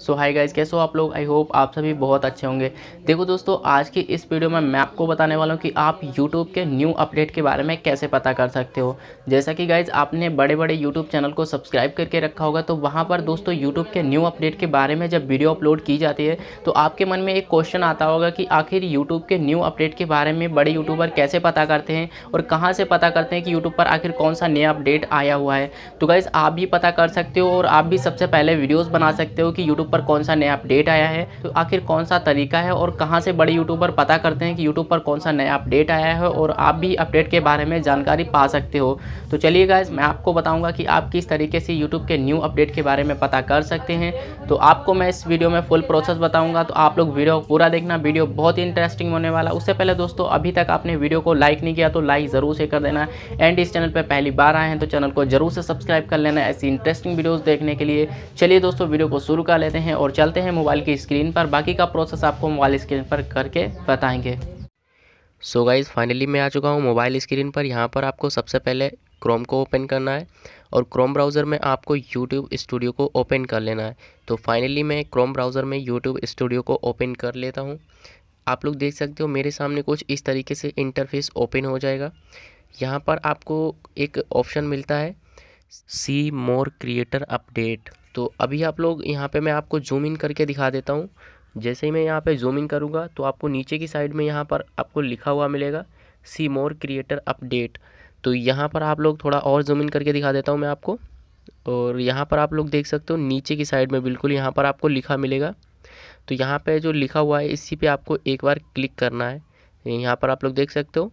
सो hi guys कैसे हो आप लोग आई होप आप सभी बहुत अच्छे होंगे देखो दोस्तों आज की इस वीडियो में मैं आपको बताने वाला हूँ कि आप YouTube के न्यू अपडेट के बारे में कैसे पता कर सकते हो जैसा कि गाइज आपने बड़े बड़े YouTube चैनल को सब्सक्राइब करके रखा होगा तो वहाँ पर दोस्तों यूट्यूब के न्यू अपडेट के बारे में जब वीडियो अपलोड की जाती है तो आपके मन में एक क्वेश्चन आता होगा कि आखिर यूट्यूब के न्यू अपडेट के बारे में बड़े यूट्यूबर कैसे पता करते हैं और कहाँ से पता करते हैं कि यूट्यूब पर आखिर कौन सा नया अपडेट आया हुआ है तो गाइज़ आप भी पता कर सकते हो और आप भी सबसे पहले वीडियोज़ बना सकते हो कि यूट्यूब पर कौन सा नया अपडेट आया है तो आखिर कौन सा तरीका है और कहाँ से बड़े यूट्यूबर पता करते हैं कि यूट्यूब पर कौन सा नया अपडेट आया है और आप भी अपडेट के बारे में जानकारी पा सकते हो तो चलिए गाइज मैं आपको बताऊँगा कि आप किस तरीके से यूट्यूब के न्यू अपडेट के बारे में पता कर सकते हैं तो आपको मैं इस वीडियो में फुल प्रोसेस बताऊँगा तो आप लोग वीडियो पूरा देखना वीडियो बहुत इंटरेस्टिंग होने वाला उससे पहले दोस्तों अभी तक आपने वीडियो को लाइक नहीं किया तो लाइक ज़रूर से कर देना एंड इस चैनल पर पहली बार आए हैं तो चैनल को जरूर से सब्सक्राइब कर लेना ऐसी इंटरेस्टिंग वीडियोज़ देखने के लिए चलिए दोस्तों वीडियो को शुरू कर लेते हैं और चलते हैं मोबाइल की स्क्रीन पर बाकी का प्रोसेस आपको मोबाइल स्क्रीन पर करके बताएंगे सो गाइज़ फाइनली मैं आ चुका हूँ मोबाइल स्क्रीन पर यहाँ पर आपको सबसे पहले क्रोम को ओपन करना है और क्रोम ब्राउज़र में आपको यूट्यूब स्टूडियो को ओपन कर लेना है तो फाइनली मैं क्रोम ब्राउज़र में यूट्यूब स्टूडियो को ओपन कर लेता हूँ आप लोग देख सकते हो मेरे सामने कुछ इस तरीके से इंटरफेस ओपन हो जाएगा यहाँ पर आपको एक ऑप्शन मिलता है सी मोर क्रिएटर अपडेट तो अभी आप लोग यहाँ पे मैं आपको जूम इन करके दिखा देता हूँ जैसे ही मैं यहाँ पे जूम इन करूँगा तो आपको नीचे की साइड में यहाँ पर आपको लिखा हुआ मिलेगा सी मोर क्रिएटर अपडेट तो यहाँ पर आप लोग थोड़ा और जूम इन करके दिखा देता हूँ मैं आपको और यहाँ पर आप लोग देख सकते हो नीचे की साइड में बिल्कुल यहाँ पर आपको लिखा मिलेगा तो यहाँ पर जो लिखा हुआ है इसी पर आपको एक बार क्लिक करना है यहाँ पर आप लोग देख सकते हो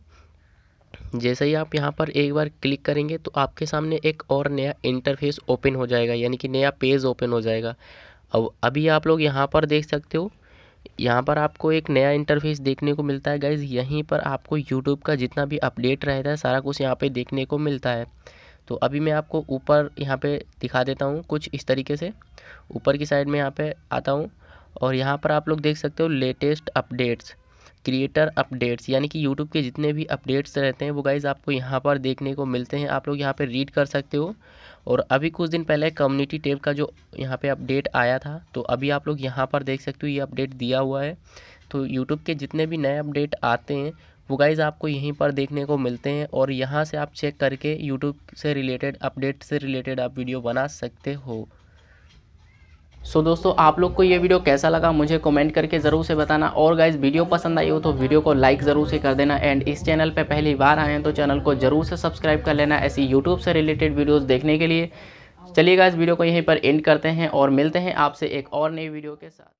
जैसे ही आप यहाँ पर एक बार क्लिक करेंगे तो आपके सामने एक और नया इंटरफेस ओपन हो जाएगा यानी कि नया पेज ओपन हो जाएगा अब अभी आप लोग यहाँ पर देख सकते हो यहाँ पर आपको एक नया इंटरफेस देखने को मिलता है गाइज यहीं पर आपको यूट्यूब का जितना भी अपडेट रहता है सारा कुछ यहाँ पर देखने को मिलता है तो अभी मैं आपको ऊपर यहाँ पे दिखा देता हूँ कुछ इस तरीके से ऊपर की साइड में यहाँ पे आता हूँ और यहाँ पर आप लोग देख सकते हो लेटेस्ट अपडेट्स क्रिएटर अपडेट्स यानी कि यूट्यूब के जितने भी अपडेट्स रहते हैं वो गाइज़ आपको यहाँ पर देखने को मिलते हैं आप लोग यहाँ पर रीड कर सकते हो और अभी कुछ दिन पहले कम्युनिटी टेब का जो यहाँ पे अपडेट आया था तो अभी आप लोग यहाँ पर देख सकते हो ये अपडेट दिया हुआ है तो यूट्यूब के जितने भी नए अपडेट आते हैं वो गाइज़ आपको यहीं पर देखने को मिलते हैं और यहाँ से आप चेक करके यूट्यूब से रिलेटेड अपडेट से रिलेटेड आप वीडियो बना सकते हो सो so, दोस्तों आप लोग को ये वीडियो कैसा लगा मुझे कमेंट करके ज़रूर से बताना और गाइज वीडियो पसंद आई हो तो वीडियो को लाइक ज़रूर से कर देना एंड इस चैनल पर पहली बार आए हैं तो चैनल को ज़रूर से सब्सक्राइब कर लेना ऐसी यूट्यूब से रिलेटेड वीडियोज़ देखने के लिए चलिए गाइज वीडियो को यहीं पर एंड करते हैं और मिलते हैं आपसे एक और नई वीडियो के साथ